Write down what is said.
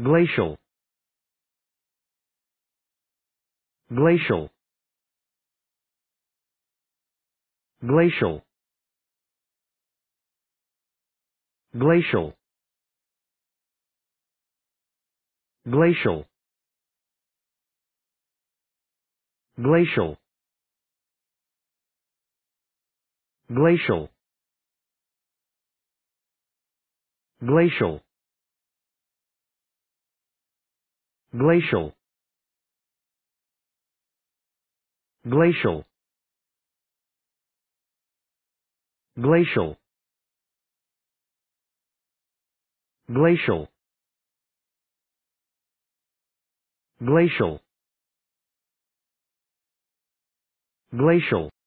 glacial glacial glacial glacial glacial glacial glacial glacial glacial glacial glacial glacial glacial glacial